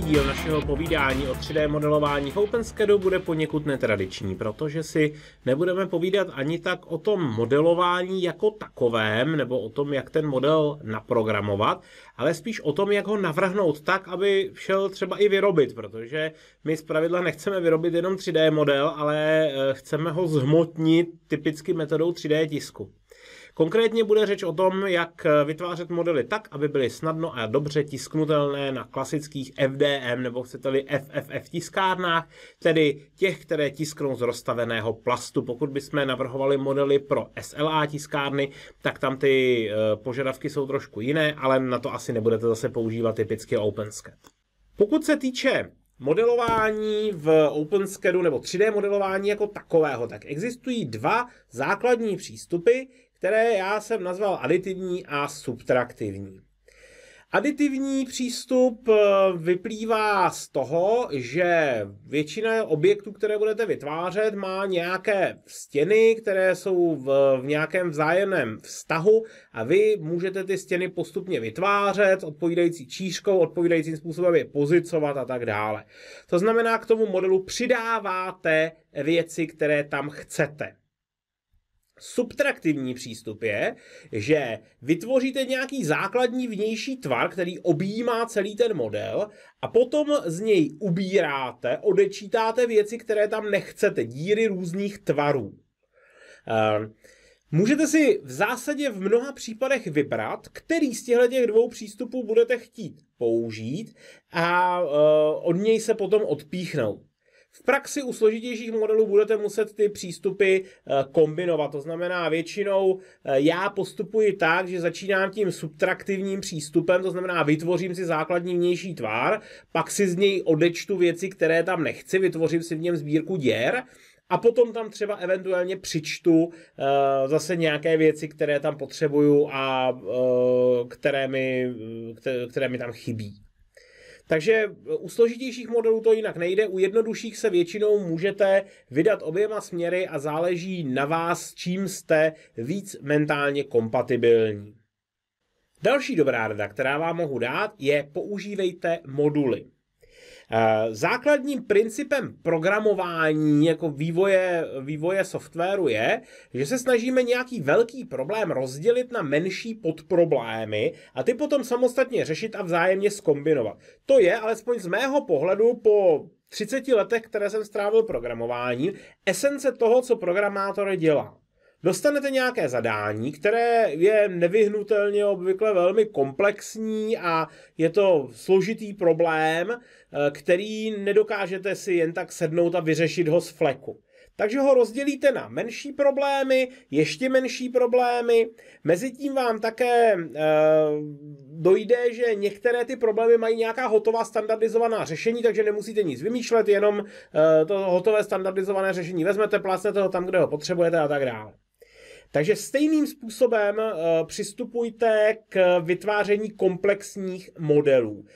díl našeho povídání o 3D modelování v OpenSCADu bude poněkud netradiční, protože si nebudeme povídat ani tak o tom modelování jako takovém, nebo o tom, jak ten model naprogramovat, ale spíš o tom, jak ho navrhnout tak, aby šel třeba i vyrobit, protože my zpravidla nechceme vyrobit jenom 3D model, ale eh, chceme ho zhmotnit typicky metodou 3D tisku. Konkrétně bude řeč o tom, jak eh, vytvářet modely tak, aby byly snadno a dobře tisknutelné na klasických FDM nebo chcete-li FFF tiskárnách, tedy těch, které tisknou z rozstaveného plastu. Pokud bychom navrhovali modely pro SLA tiskárny, tak tam ty eh, požadavky jsou trošku jiné, ale na to asi nebudete zase používat typicky OpenSCAD. Pokud se týče modelování v OpenSCADu nebo 3D modelování jako takového, tak existují dva základní přístupy, které já jsem nazval aditivní a subtraktivní. Aditivní přístup eh, vyplývá z toho, že většina objektů, které budete vytvářet, má nějaké stěny, které jsou v, v nějakém vzájemném vztahu a vy můžete ty stěny postupně vytvářet, odpovídající číškou, odpovídajícím způsobem je pozicovat a tak dále. To znamená, k tomu modelu přidáváte věci, které tam chcete. Subtraktivní přístup je, že vytvoříte nějaký základní vnější tvar, který objímá celý ten model a potom z něj ubíráte, odečítáte věci, které tam nechcete, díry různých tvarů. Ehm, můžete si v zásadě v mnoha případech vybrat, který z těchto dvou přístupů budete chtít použít a eh, od něj se potom odpíchnout. V praxi u složitějších modelů budete muset ty přístupy eh, kombinovat. To znamená, většinou eh, já postupuji tak, že začínám tím subtraktivním přístupem, to znamená, vytvořím si základní vnější tvár, pak si z něj odečtu věci, které tam nechci, vytvořím si v něm sbírku děr a potom tam třeba eventuálně přičtu uh, zase nějaké věci, které tam potřebuju a uh, které, mi, které, které mi tam chybí. Takže u složitějších modelů to jinak nejde, u jednodušších se většinou můžete vydat oběma směry a záleží na vás, čím jste víc mentálně kompatibilní. Další dobrá rada, která vám mohu dát, je používejte moduly. Eh, základním principem programování jako vývoje, vývoje softwaru je, že se snažíme nějaký velký problém rozdělit na menší podproblémy a ty potom samostatně řešit a vzájemně skombinovat. To je, alespoň z mého pohledu, po 30 letech, které jsem strávil programováním, esence toho, co programátor dělá. Dostanete nějaké zadání, které je nevyhnutelně obvykle velmi komplexní a je to složitý problém, eh, který nedokážete si jen tak sednout a vyřešit ho z fleku. Takže ho rozdělíte na menší problémy, ještě menší problémy. Mezitím vám také e, dojde, že některé ty problémy mají nějaká hotová standardizovaná řešení, takže nemusíte nic vymýšlet, jenom e, to hotové standardizované řešení vezmete, plácnete ho tam, kde ho potřebujete a tak dále. Takže stejným způsobem uh, přistupujte k vytváření komplexních modelů. Uh,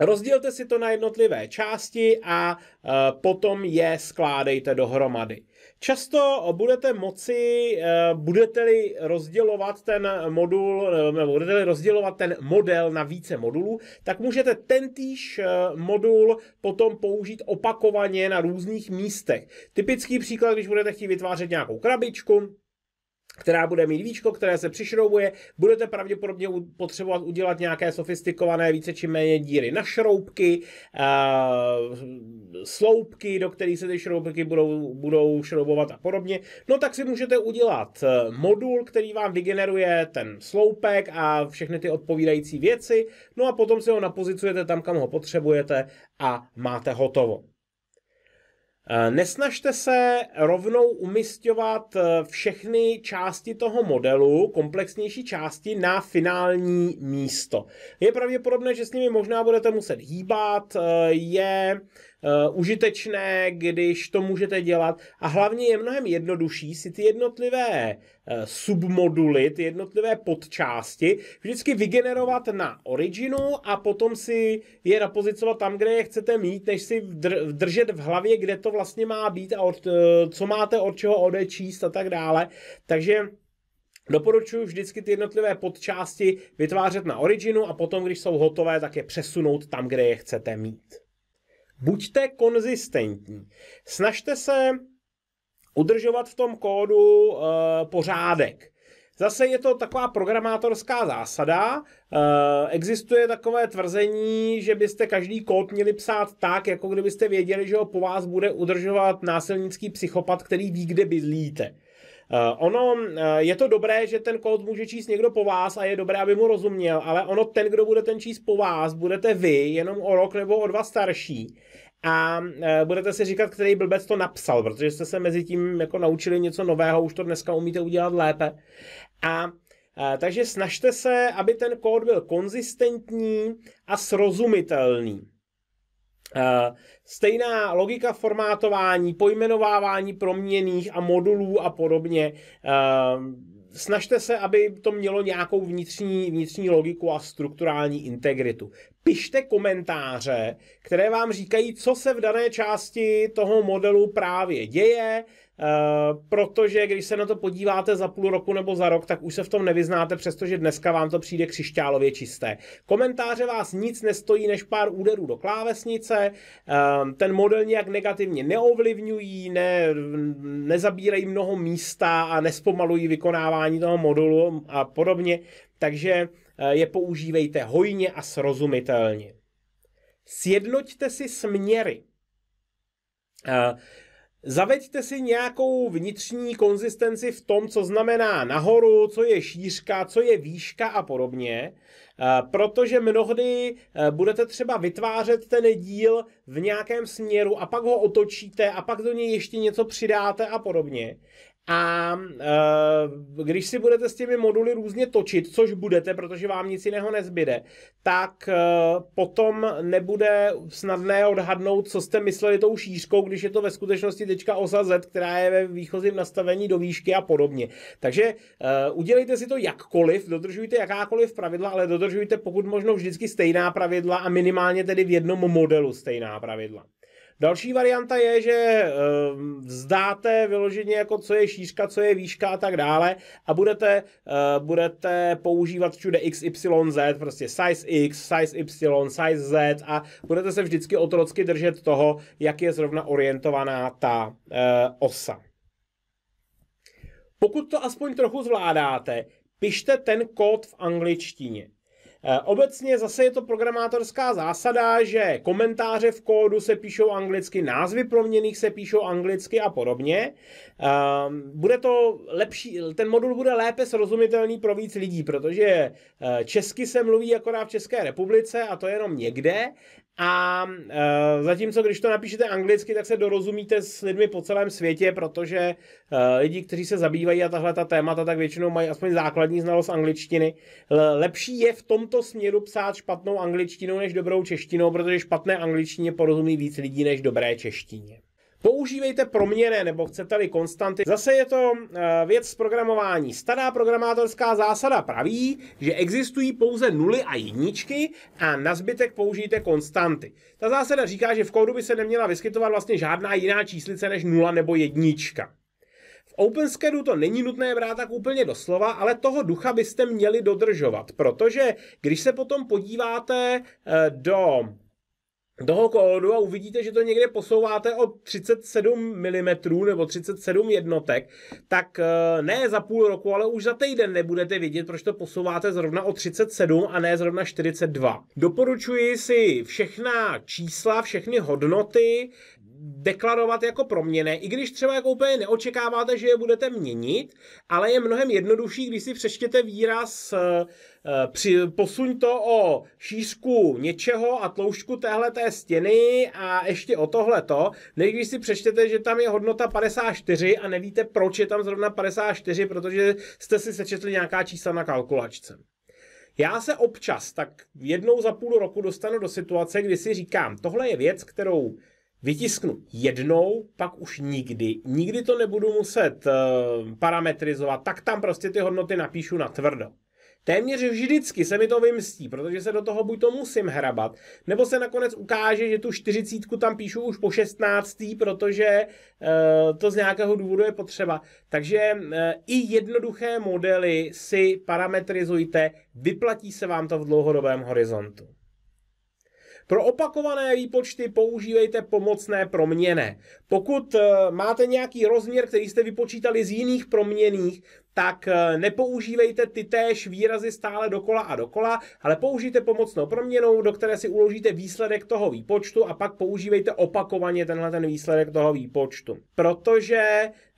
rozdělte si to na jednotlivé části a uh, potom je skládejte dohromady. Často budete moci, eh, budete-li rozdělovat ten modul, eh, nebo budete-li rozdělovat ten model na více modulů, tak můžete tentýž eh, modul potom použít opakovaně na různých místech. Typický příklad, když budete chtít vytvářet nějakou krabičku, která bude mít víčko, které se přišroubuje. Budete pravděpodobně potřebovat udělat nějaké sofistikované více či méně díry na šroubky, uh, sloupky, do kterých se ty šroubky budou, budou šroubovat a podobně. No tak si můžete udělat eh, modul, který vám vygeneruje ten sloupek a všechny ty odpovídající věci, no a potom si ho napozicujete tam, kam ho potřebujete a máte hotovo. Eh, nesnažte se rovnou umistovat eh, všechny části toho modelu, komplexnější části, na finální místo. Je pravděpodobné, že s nimi možná budete muset hýbat, eh, je Eh, užitečné, když to můžete dělat a hlavně je mnohem jednodušší si ty jednotlivé eh, submoduly, ty jednotlivé podčásti vždycky vygenerovat na originu a potom si je napozicovat tam, kde je chcete mít, než si držet v hlavě, kde to vlastně má být a od, eh, co máte od čeho odečíst a tak dále. Takže Doporučuji vždycky ty jednotlivé podčásti vytvářet na originu a potom, když jsou hotové, tak je přesunout tam, kde je chcete mít buďte konzistentní. Snažte se udržovat v tom kódu e, pořádek. Zase je to taková programátorská zásada. Eh, existuje takové tvrzení, že byste každý kód měli psát tak, jako kdybyste věděli, že ho po vás bude udržovat násilnický psychopat, který ví, kde bydlíte. Eh, ono eh, je to dobré, že ten kód může číst někdo po vás a je dobré, aby mu rozuměl, ale ono ten, kdo bude ten číst po vás, budete vy, jenom o rok nebo o dva starší a eh, budete si říkat, který blbec to napsal, protože jste se mezi tím jako naučili něco nového, už to dneska umíte udělat lépe. A takže snažte se, aby ten kód byl konzistentní a srozumitelný. Eh, stejná logika formátování, pojmenovávání proměných a modulů a podobně. Eh, snažte se, aby to mělo nějakou vnitřní, vnitřní logiku a strukturální integritu pište komentáře, které vám říkají, co se v dané části toho modelu právě děje, eh, protože když se na to podíváte za půl roku nebo za rok, tak už se v tom nevyznáte, přestože dneska vám to přijde křišťálově čisté. Komentáře vás nic nestojí než pár úderů do klávesnice, eh, ten model nějak negativně neovlivňují, ne, nezabírají mnoho místa a nespomalují vykonávání toho modulu a podobně, takže Eh, je používejte hojně a srozumitelně. Sjednoťte si směry. Eh, zaveďte si nějakou vnitřní konzistenci v tom, co znamená nahoru, co je šířka, co je výška a podobně, eh, protože mnohdy budete třeba vytvářet ten díl v nějakém směru a pak ho otočíte a pak do něj ještě něco přidáte a podobně. A e, když si budete s těmi moduly různě točit, což budete, protože vám nic jiného nezbyde, tak e, potom nebude snadné odhadnout, co jste mysleli tou šířkou, když je to ve skutečnosti tečka osa Z, která je ve výchozím nastavení do výšky a podobně. Takže e, udělejte si to jakkoliv, dodržujte jakákoliv pravidla, ale dodržujte pokud možno vždycky stejná pravidla a minimálně tedy v jednom modelu stejná pravidla. Další varianta je, že ehm, vzdáte vyloženě jako co je šířka, co je výška a tak dále a budete, eh, budete používat všude x, y, z, prostě size x, size y, size z a budete se vždycky otrocky držet toho, jak je zrovna orientovaná ta eh, osa. Pokud to aspoň trochu zvládáte, pište ten kód v angličtině. Eh, obecně zase je to programátorská zásada, že komentáře v kódu se píšou anglicky, názvy proměných se píšou anglicky a podobně. Ehm, bude to lepší, ten modul bude lépe srozumitelný pro víc lidí, protože eh, česky se mluví akorát v České republice a to jenom někde a e, zatímco, když to napíšete anglicky, tak se dorozumíte s lidmi po celém světě, protože e, lidi, kteří se zabývají a tahle ta témata, tak většinou mají aspoň základní znalost angličtiny. Lepší je v tomto směru psát špatnou angličtinou než dobrou češtinou, protože špatné angličtině porozumí víc lidí než dobré češtině. Používejte proměny nebo chcete-li konstanty. Zase je to eh, věc z programování. Stará programátorská zásada praví, že existují pouze nuly a jedničky a na zbytek použijte konstanty. Ta zásada říká, že v kódu by se neměla vyskytovat vlastně žádná jiná číslice než nula nebo jednička. V OpenSkedu to není nutné brát tak úplně doslova, ale toho ducha byste měli dodržovat, protože když se potom podíváte eh, do toho kódu a uvidíte, že to někde posouváte o 37 mm nebo 37 jednotek, tak eh, ne za půl roku, ale už za týden nebudete vidět, proč to posouváte zrovna o 37 a ne zrovna 42. Doporučuji si všechna čísla, všechny hodnoty deklarovat jako proměné, i když třeba jako úplně neočekáváte, že je budete měnit, ale je mnohem jednodušší, když si přečtěte výraz eh, eh, při, posuň to o šířku něčeho a tloušťku téhle té stěny a ještě o tohle to, než když si přečtete, že tam je hodnota 54 a nevíte, proč je tam zrovna 54, protože jste si sečetli nějaká čísla na kalkulačce. Já se občas, tak jednou za půl roku dostanu do situace, kdy si říkám, tohle je věc, kterou vytisknu jednou, pak už nikdy. Nikdy to nebudu muset uh, parametrizovat, tak tam prostě ty hodnoty napíšu na tvrdo. Téměř vždycky se mi to vymstí, protože se do toho buď to musím hrabat, nebo se nakonec ukáže, že tu čtyřicítku tam píšu už po šestnáctý, protože eh, to z nějakého důvodu je potřeba. Takže eh, i jednoduché modely si parametrizujte, vyplatí se vám to v dlouhodobém horizontu. Pro opakované výpočty používejte pomocné proměny. Pokud eh, máte nějaký rozměr, který jste vypočítali z jiných proměných, tak eh, nepoužívejte ty též výrazy stále dokola a dokola, ale použijte pomocnou proměnou, do které si uložíte výsledek toho výpočtu a pak používejte opakovaně tenhle ten výsledek toho výpočtu. Protože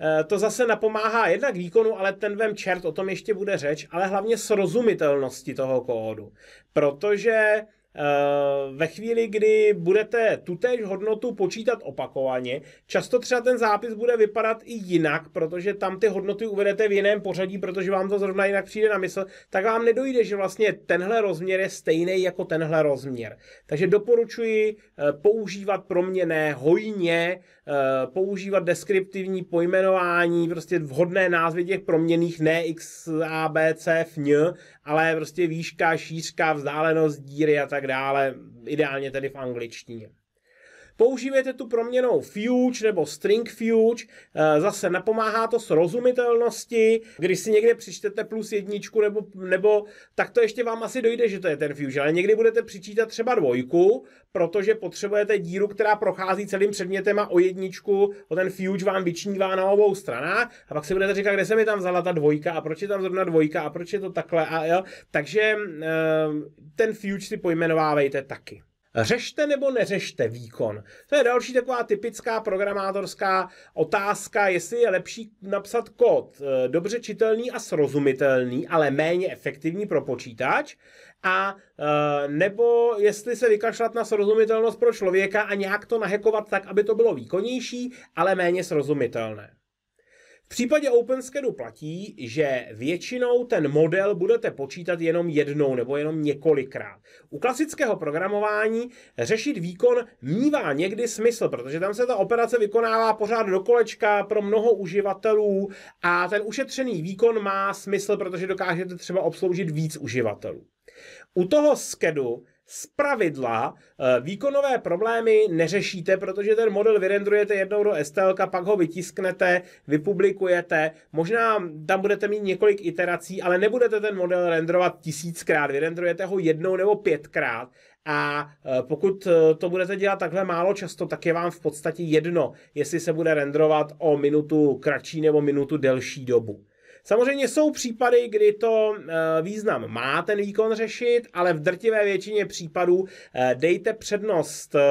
eh, to zase napomáhá jednak výkonu, ale ten vem čert, o tom ještě bude řeč, ale hlavně srozumitelnosti toho kódu. Protože Eh, ve chvíli, kdy budete tutéž hodnotu počítat opakovaně, často třeba ten zápis bude vypadat i jinak, protože tam ty hodnoty uvedete v jiném pořadí, protože vám to zrovna jinak přijde na mysl, tak vám nedojde, že vlastně tenhle rozměr je stejný jako tenhle rozměr. Takže doporučuji eh, používat proměné hojně, eh, používat deskriptivní pojmenování, prostě vhodné názvy těch proměných, ne x, a, b, c, ně, ale prostě výška, šířka, vzdálenost díry a tak dále, ideálně tedy v angličtině. Používejte tu proměnou fuge nebo string fuge, eh, zase napomáhá to srozumitelnosti, když si někde přičtete plus jedničku nebo, nebo tak to ještě vám asi dojde, že to je ten fuge, ale někdy budete přičítat třeba dvojku, protože potřebujete díru, která prochází celým předmětem a o jedničku, o ten fuge vám vyčnívá na obou stranách a pak si budete říkat, kde se mi tam vzala ta dvojka a proč je tam zrovna dvojka a proč je to takhle a jo. Takže eh, ten fuge si pojmenovávejte taky. Řešte nebo neřešte výkon? To je další taková typická programátorská otázka, jestli je lepší napsat kód e, dobře čitelný a srozumitelný, ale méně efektivní pro počítač, a e, nebo jestli se vykašlat na srozumitelnost pro člověka a nějak to nahekovat tak, aby to bylo výkonnější, ale méně srozumitelné. V případě OpenSCADu platí, že většinou ten model budete počítat jenom jednou nebo jenom několikrát. U klasického programování řešit výkon mívá někdy smysl, protože tam se ta operace vykonává pořád do kolečka pro mnoho uživatelů a ten ušetřený výkon má smysl, protože dokážete třeba obsloužit víc uživatelů. U toho SCADu z pravidla eh, výkonové problémy neřešíte, protože ten model vyrendrujete jednou do STL, pak ho vytisknete, vypublikujete, možná tam budete mít několik iterací, ale nebudete ten model renderovat tisíckrát, vyrendrujete ho jednou nebo pětkrát a eh, pokud eh, to budete dělat takhle málo často, tak je vám v podstatě jedno, jestli se bude renderovat o minutu kratší nebo minutu delší dobu. Samozřejmě jsou případy, kdy to eh, význam má ten výkon řešit, ale v drtivé většině případů eh, dejte přednost eh,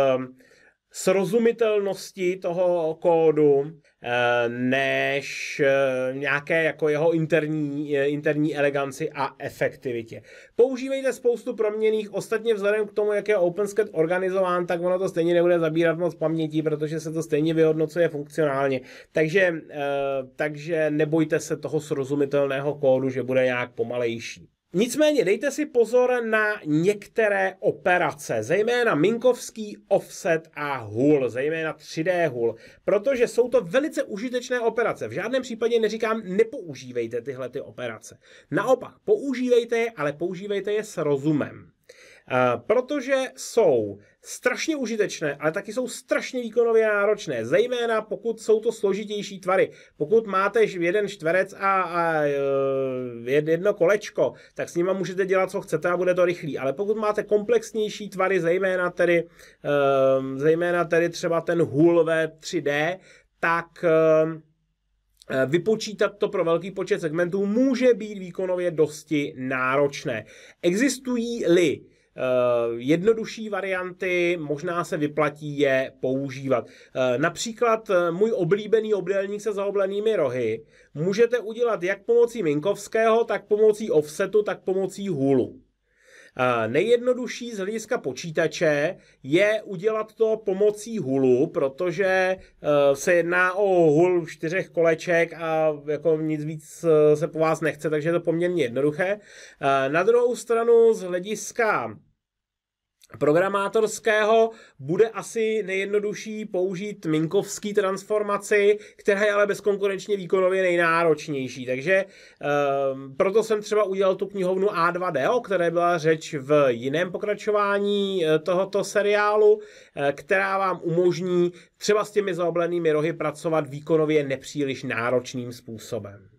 srozumitelnosti toho kódu, eh, než eh, nějaké jako jeho interní, eh, interní eleganci a efektivitě. Používejte spoustu proměných, ostatně vzhledem k tomu, jak je OpenSCAD organizován, tak ono to stejně nebude zabírat moc paměti, protože se to stejně vyhodnocuje funkcionálně. Takže, takže nebojte se toho srozumitelného kódu, že bude nějak pomalejší. Nicméně dejte si pozor na některé operace, zejména minkovský offset a hul, zejména 3D hul, protože jsou to velice užitečné operace. V žádném případě neříkám, nepoužívejte tyhle ty operace. Naopak, používejte je, ale používejte je s rozumem. Eh, protože jsou strašně užitečné, ale taky jsou strašně výkonově náročné, zejména pokud jsou to složitější tvary. Pokud máte jeden čtverec a, a e, jedno kolečko, tak s nima můžete dělat, co chcete a bude to rychlý. Ale pokud máte komplexnější tvary, zejména tedy, e, zejména tedy třeba ten hůl ve 3D, tak e, Vypočítat to pro velký počet segmentů může být výkonově dosti náročné. Existují-li Eh, jednodušší varianty možná se vyplatí je používat. Eh, například eh, můj oblíbený obdélník se zaoblenými rohy můžete udělat jak pomocí Minkovského, tak pomocí offsetu, tak pomocí hulu. Nejjednodušší z hlediska počítače je udělat to pomocí hulu, protože se jedná o hul čtyřech koleček a jako nic víc se po vás nechce, takže je to poměrně jednoduché. Na druhou stranu z hlediska programátorského bude asi nejjednodušší použít minkovský transformaci, která je ale bezkonkurenčně výkonově nejnáročnější. Takže um, proto jsem třeba udělal tu knihovnu A2D, o které byla řeč v jiném pokračování e, tohoto seriálu, e, která vám umožní třeba s těmi zaoblenými rohy pracovat výkonově nepříliš náročným způsobem.